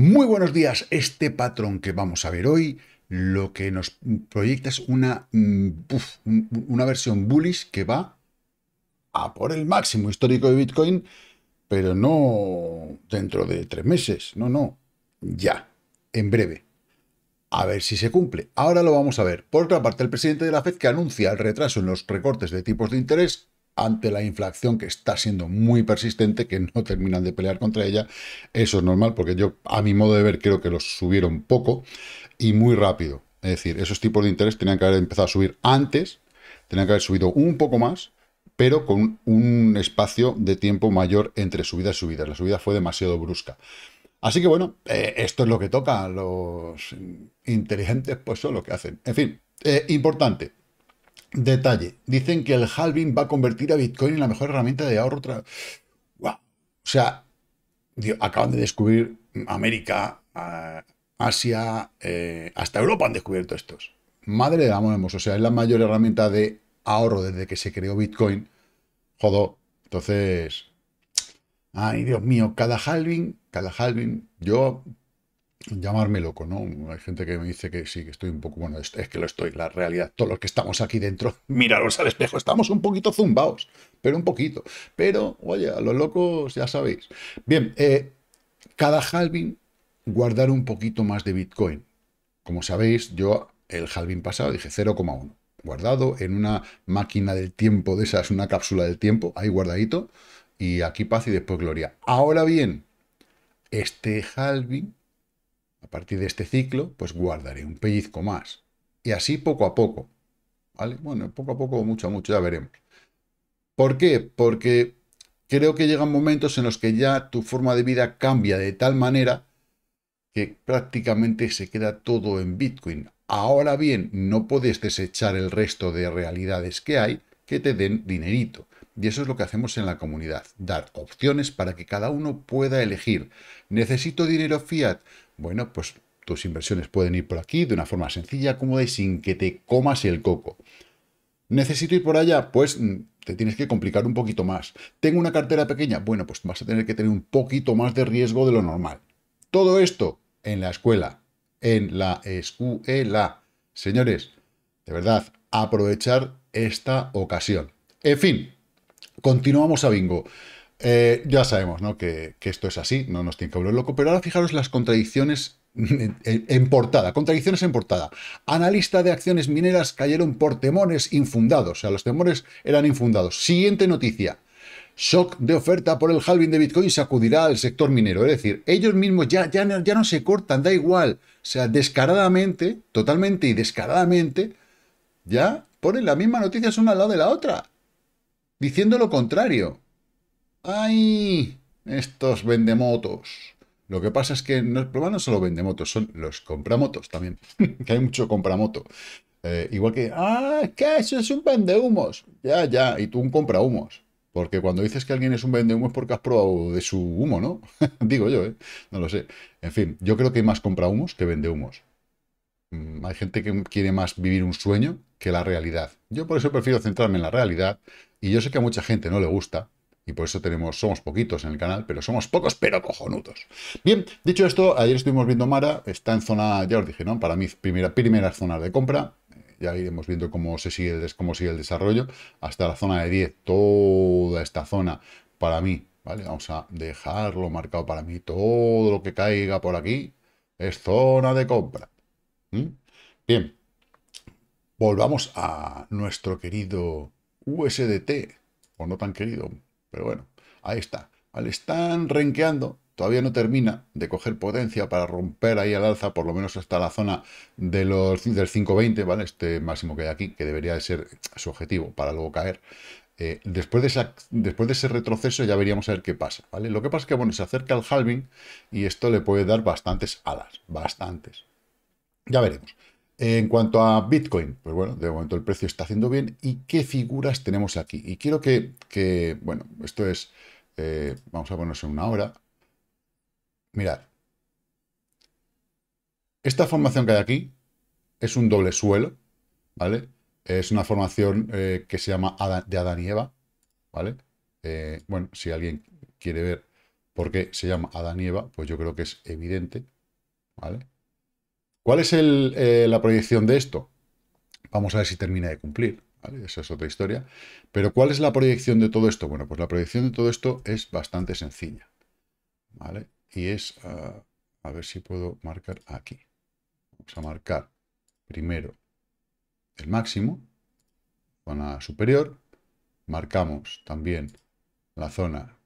Muy buenos días. Este patrón que vamos a ver hoy lo que nos proyecta es una, mm, una versión bullish que va a por el máximo histórico de Bitcoin, pero no dentro de tres meses, no, no, ya, en breve. A ver si se cumple. Ahora lo vamos a ver. Por otra parte, el presidente de la Fed que anuncia el retraso en los recortes de tipos de interés ante la inflación que está siendo muy persistente, que no terminan de pelear contra ella. Eso es normal, porque yo, a mi modo de ver, creo que los subieron poco y muy rápido. Es decir, esos tipos de interés tenían que haber empezado a subir antes, tenían que haber subido un poco más, pero con un espacio de tiempo mayor entre subidas y subidas. La subida fue demasiado brusca. Así que bueno, eh, esto es lo que toca. Los inteligentes pues son lo que hacen. En fin, eh, importante, Detalle, dicen que el halving va a convertir a Bitcoin en la mejor herramienta de ahorro. O sea, acaban de descubrir América, Asia, eh, hasta Europa han descubierto estos. Madre de la o sea, es la mayor herramienta de ahorro desde que se creó Bitcoin. Jodó. Entonces, ay Dios mío, cada halving, cada halving, yo llamarme loco, ¿no? Hay gente que me dice que sí, que estoy un poco, bueno, es, que lo estoy, la realidad, todos los que estamos aquí dentro, miraros al espejo, estamos un poquito zumbaos, pero un poquito, pero, oye, a los locos ya sabéis. Bien, eh, cada halving, guardar un poquito más de Bitcoin. Como sabéis, yo el halving pasado dije 0,1, guardado en una máquina del tiempo de esas, una cápsula del tiempo, ahí guardadito, y aquí paz y después gloria. Ahora bien, este halving a partir de este ciclo, pues guardaré un pellizco más. Y así poco a poco. ¿Vale? Bueno, poco a poco, mucho a mucho, ya veremos. ¿Por qué? Porque creo que llegan momentos en los que ya tu forma de vida cambia de tal manera que prácticamente se queda todo en Bitcoin. Ahora bien, no puedes desechar el resto de realidades que hay que te den dinerito. Y eso es lo que hacemos en la comunidad, dar opciones para que cada uno pueda elegir. ¿Necesito dinero fiat? bueno, pues tus inversiones pueden ir por aquí de una forma sencilla, cómoda y sin que te comas el coco. ¿Necesito ir por allá? Pues mm, te tienes que complicar un poquito más. ¿Tengo una cartera pequeña? Bueno, pues vas a tener que tener un poquito más de riesgo de lo normal. Todo esto en la escuela, en la escuela. Señores, de verdad, aprovechar esta ocasión. En fin, continuamos a bingo. Eh, ya sabemos ¿no? que, esto es así, no nos tiene que volver loco, pero ahora fijaros las contradicciones en, portada, contradicciones en portada. Analista de acciones mineras cayeron por temores infundados, o sea, los temores eran infundados. Siguiente noticia. Shock de oferta por el halving de Bitcoin sacudirá al sector minero. Es decir, ellos mismos ya, ya, no, ya no se cortan, da igual. O sea, descaradamente, totalmente y descaradamente, ya ponen la misma noticia una al lado de la otra, diciendo lo contrario. ¡Ay! Estos vendemotos. Lo que pasa es que no, el problema solo vendemotos, son los compramotos también. que hay mucho compramoto. Eh, igual que, ah, que eso es un humos. Ya, ya, y tú un comprahumos. Porque cuando dices que alguien es un vendehumo es porque has probado de su humo, ¿no? Digo yo, ¿eh? No lo sé. En fin, yo creo que hay más humos que vendehumos. Mm, hay gente que quiere más vivir un sueño que la realidad. Yo por eso prefiero centrarme en la realidad. Y yo sé que a mucha gente no le gusta, y por eso tenemos, somos poquitos en el canal, pero somos pocos, pero cojonudos Bien, dicho esto, ayer estuvimos viendo Mara, está en zona, ya os dije, ¿no? Para mí, primera, primera zona de compra. Eh, ya iremos viendo cómo, se sigue el, cómo sigue el desarrollo. Hasta la zona de 10, toda esta zona, para mí, ¿vale? Vamos a dejarlo marcado para mí. Todo lo que caiga por aquí es zona de compra. Bien, volvamos a nuestro querido USDT, o no tan querido, pero bueno, ahí está. Al están renqueando, todavía no termina de coger potencia para romper ahí al alza, por lo menos hasta la zona de los, del 5.20, ¿vale? Este máximo que hay aquí, que debería de ser su objetivo para luego caer. Eh, después, de esa, después de ese retroceso ya veríamos a ver qué pasa, ¿vale? Lo que pasa es que, se acerca al halving y esto le puede dar bastantes alas, bastantes. Ya veremos. En cuanto a Bitcoin, pues bueno, de momento el precio está haciendo bien. ¿Y qué figuras tenemos aquí? Y quiero que, bueno, esto es, eh, vamos a ponerse en una hora. Mirad. Esta formación que hay aquí es un doble suelo, ¿vale? Es una formación eh, que se llama de Adán y Eva, ¿vale? Eh, bueno, si alguien quiere ver por qué se llama Adán y Eva, pues yo creo que es evidente, ¿vale? ¿Cuál es eh, la proyección de esto? Vamos a ver si termina de cumplir. Esa es otra historia. Pero ¿cuál es la proyección de todo esto? Bueno, pues la proyección de todo esto es bastante sencilla. Y es, ah, a ver si puedo marcar aquí. Vamos a marcar primero el máximo, zona superior. Marcamos también la zona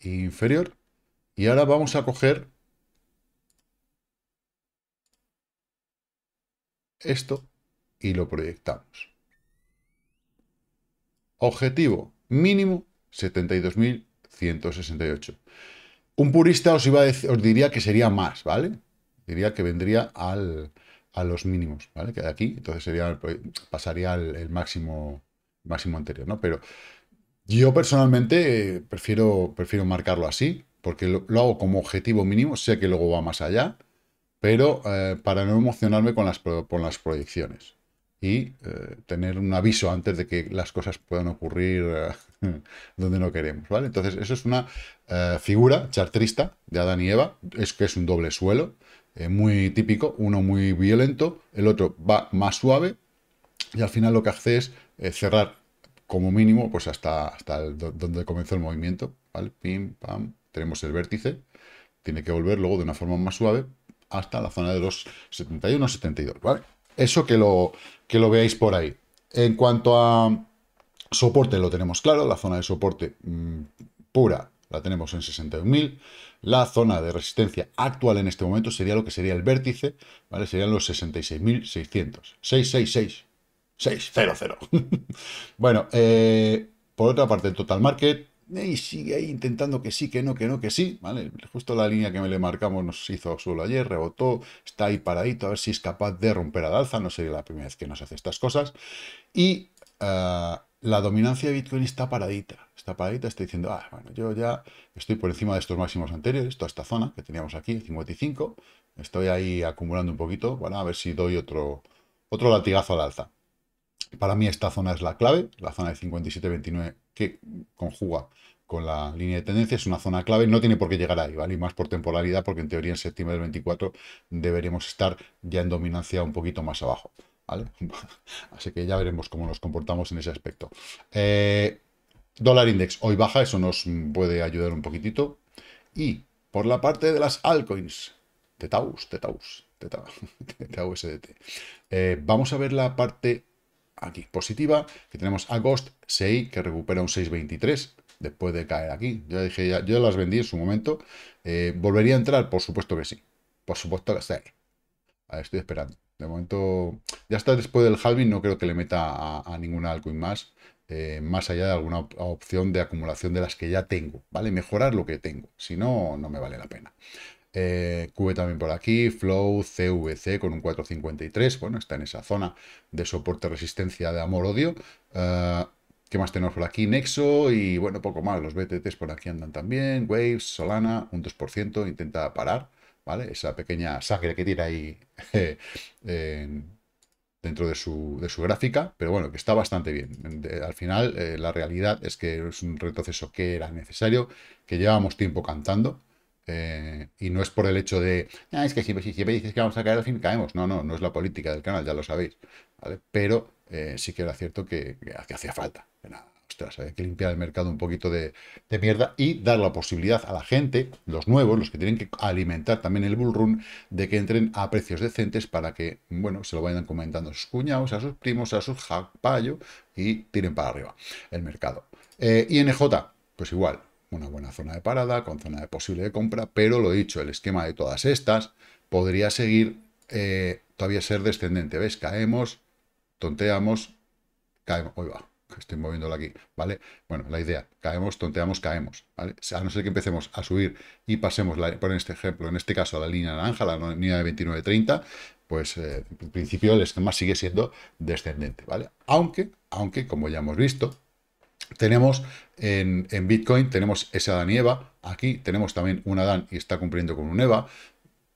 inferior. Y ahora vamos a coger esto y lo proyectamos. Objetivo mínimo 72.168. Un purista os, iba decir, os diría que sería más, ¿vale? Diría que vendría al, a los mínimos, ¿vale? Que de aquí, entonces sería, pues, pasaría al máximo, máximo anterior, ¿no? Pero yo personalmente eh, prefiero, prefiero marcarlo así, porque lo, lo hago como objetivo mínimo, sé que luego va más allá, pero eh, para no emocionarme con las, con las proyecciones y eh, tener un aviso antes de que las cosas puedan ocurrir eh, donde no queremos, ¿vale? Entonces, eso es una figura chartrista de Adán y Eva, es que es un doble suelo, muy típico, uno muy violento, el otro va más suave, y al final lo que hace es cerrar como mínimo pues hasta, hasta donde comenzó el movimiento, ¿vale? Pim, pam, tenemos el vértice, tiene que volver luego de una forma más suave, hasta la zona de los 71, 72, ¿vale? Eso que lo, que lo veáis por ahí. En cuanto a soporte, lo tenemos claro, la zona de soporte mm, pura la tenemos en 61.000. La zona de resistencia actual en este momento sería lo que sería el vértice, ¿vale? Serían los 66.600. 666. 600. bueno, eh, por otra parte, el total market y sigue ahí intentando que sí, que no, que no, que sí, ¿vale? Justo la línea que me le marcamos nos hizo solo ayer, rebotó, está ahí paradito, a ver si es capaz de romper al alza, no sería la primera vez que nos hace estas cosas. Y eh, la dominancia de Bitcoin está paradita, está paradita, está diciendo, ah, bueno, yo ya estoy por encima de estos máximos anteriores, toda esta zona que teníamos aquí, 55, estoy ahí acumulando un poquito, bueno, a ver si doy otro, otro latigazo al alza. Para mí esta zona es la clave, la zona de 57.29 que conjuga con la línea de tendencia, es una zona clave, no tiene por qué llegar ahí, ¿vale? Y más por temporalidad, porque en teoría en septiembre del 24 deberíamos estar ya en dominancia un poquito más abajo, ¿vale? Así que ya veremos cómo nos comportamos en ese aspecto. Eh, dólar index hoy baja, eso nos puede ayudar un poquitito. Y por la parte de las altcoins, Tetaus, Tetaus, Tetaus, tetaus, eh, vamos a ver la parte aquí positiva. que tenemos a Ghost 6 que recupera un 6.23 después de caer aquí. Yo dije, ya, yo las vendí en su momento. Eh, ¿Volvería a entrar? Por supuesto que sí. Por supuesto que sí. estoy esperando. De momento, ya está después del halving, no creo que le meta a, ninguna altcoin más, eh, más allá de alguna opción de acumulación de las que ya tengo, ¿vale? Mejorar lo que tengo, si no, no me vale la pena. Eh, Q también por aquí, Flow, CVC con un 4.53, bueno, está en esa zona de soporte resistencia de amor-odio. Eh, ¿Qué más tenemos por aquí? Nexo y bueno, poco más. Los BTTs por aquí andan también. Waves, Solana, un 2%, intenta parar, ¿vale? Esa pequeña sangre que tira ahí eh, dentro de su, gráfica, pero bueno, que está bastante bien. al final, la realidad es que es un retroceso que era necesario, que llevábamos tiempo cantando eh, y no es por el hecho de, ah, es que si, siempre dices que vamos a caer, al fin caemos. No, no, no es la política del canal, ya lo sabéis. Pero eh, sí que era cierto que, hacía falta. ostras, hay que limpiar el mercado un poquito de, mierda y dar la posibilidad a la gente, los nuevos, los que tienen que alimentar también el bullrun, de que entren a precios decentes para que, bueno, se lo vayan comentando a sus cuñados, a sus primos, a sus japayos y tiren para arriba el mercado. Eh, INJ, pues igual, una buena zona de parada, con zona de posible de compra, pero lo dicho, el esquema de todas estas podría seguir, eh, todavía ser descendente. ¿Ves? Caemos, tonteamos, caemos, hoy va, estoy moviéndolo aquí, ¿vale? Bueno, la idea, caemos, tonteamos, caemos, ¿vale? A no ser que empecemos a subir y pasemos, por este ejemplo, en este caso, a la línea naranja, la línea de 29.30, pues eh, en principio el esquema sigue siendo descendente, ¿vale? Aunque, aunque, como ya hemos visto, tenemos en, Bitcoin, tenemos ese Adán y aquí tenemos también un Adán y está cumpliendo con un Eva.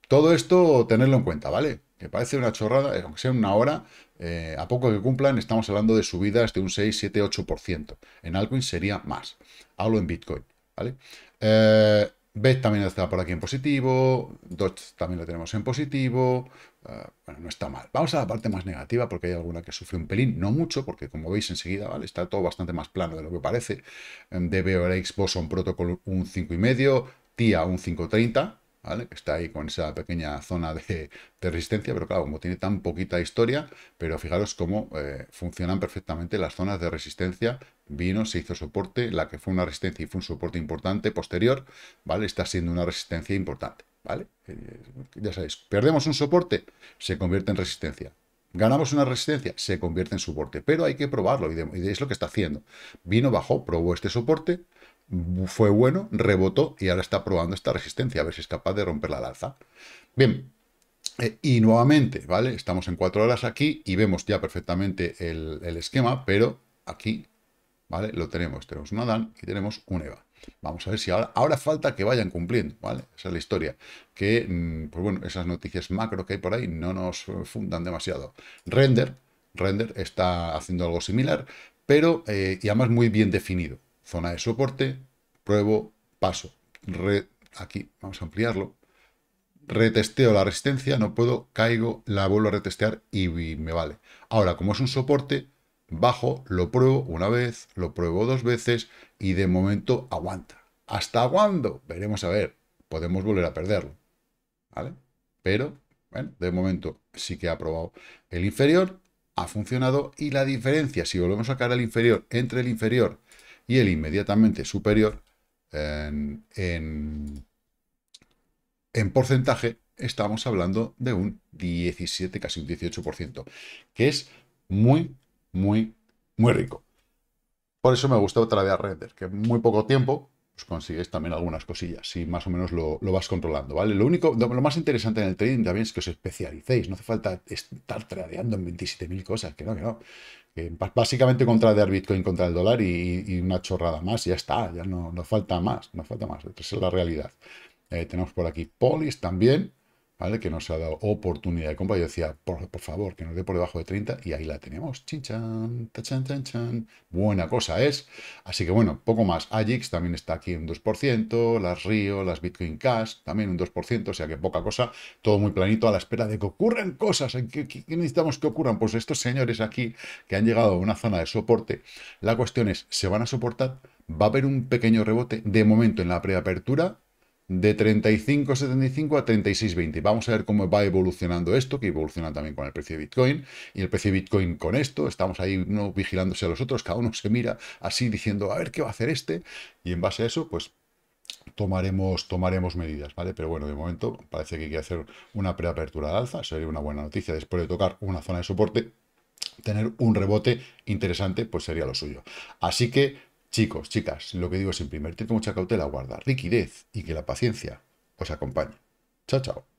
Todo esto tenerlo en cuenta, ¿vale? Que parece una chorrada, eh, aunque sea una hora, eh, a poco que cumplan, estamos hablando de subidas de un 6, 7, 8%. En algo sería más. Hablo en Bitcoin, ¿vale? Eh, también está por aquí en positivo, Dot también lo tenemos en positivo, Ah, bueno, no está mal. Vamos a la parte más negativa porque hay alguna que sufre un pelín, no mucho, porque como veis enseguida, ¿vale? Está todo bastante más plano de lo que parece. debe Boson Protocol un medio TIA un 5,30, ¿vale? Que está ahí con esa pequeña zona de, resistencia, pero claro, como tiene tan poquita historia, pero fijaros cómo eh, funcionan perfectamente las zonas de resistencia. Vino, se hizo soporte, la que fue una resistencia y fue un soporte importante posterior, ¿vale? Está siendo una resistencia importante. ¿Vale? Ya sabéis, perdemos un soporte, se convierte en resistencia. Ganamos una resistencia, se convierte en soporte, pero hay que probarlo y, es lo que está haciendo. Vino, bajó, probó este soporte, fue bueno, rebotó y ahora está probando esta resistencia, a ver si es capaz de romper la alza. Bien, eh, y nuevamente, ¿vale? Estamos en cuatro horas aquí y vemos ya perfectamente el, esquema, pero aquí, ¿vale? Lo tenemos, tenemos una DAN y tenemos un EVA. Vamos a ver si ahora, ahora falta que vayan cumpliendo, ¿vale? Esa es la historia. Que, mm, pues bueno, esas noticias macro que hay por ahí no nos eh, fundan demasiado. Render, Render está haciendo algo similar, pero, eh, y además muy bien definido. Zona de soporte, pruebo, paso. red aquí, vamos a ampliarlo. Retesteo la resistencia, no puedo, caigo, la vuelvo a retestear y me vale. Ahora, como es un soporte, bajo, lo pruebo una vez, lo pruebo dos veces y de momento aguanta. ¿Hasta cuándo? Veremos a ver. Podemos volver a perderlo. ¿Vale? Pero, bueno, de momento sí que ha probado el inferior, ha funcionado y la diferencia, si volvemos a sacar el inferior, entre el inferior y el inmediatamente superior, en, en, en porcentaje estamos hablando de un 17, casi un 18%, que es muy muy, muy rico. Por eso me gustó a render, que en muy poco tiempo pues, consigues también algunas cosillas, si más o menos lo, vas controlando, ¿vale? Lo único, lo más interesante en el trading también es que os especialicéis, no hace falta estar tradeando en 27.000 cosas, que no, que no. básicamente contra de Bitcoin contra el dólar y, una chorrada más, ya está, ya no, no falta más, no falta más, esa es la realidad. Eh, tenemos por aquí Polis también, que nos ha dado oportunidad de compra. Yo decía, por, favor, que nos dé por debajo de 30 y ahí la tenemos. Chinchan, tachan, chan, chan. Buena cosa es. Así que bueno, poco más. AGIX también está aquí un 2%, las RIO, las Bitcoin Cash también un 2%, o sea que poca cosa. Todo muy planito a la espera de que ocurran cosas. qué necesitamos que ocurran? Pues estos señores aquí que han llegado a una zona de soporte. La cuestión es, ¿se van a soportar? ¿Va a haber un pequeño rebote de momento en la preapertura? de 35.75 a 36.20. Vamos a ver cómo va evolucionando esto, que evoluciona también con el precio de Bitcoin, y el precio de Bitcoin con esto, estamos ahí vigilándose a los otros, cada uno se mira así diciendo, a ver qué va a hacer este, y en base a eso, pues tomaremos, tomaremos medidas, ¿vale? Pero bueno, de momento parece que hay que hacer una preapertura de alza, sería una buena noticia después de tocar una zona de soporte, tener un rebote interesante, pues sería lo suyo. Así que Chicos, chicas, lo que digo es invertir con mucha cautela, guardar liquidez y que la paciencia os acompañe. Chao, chao.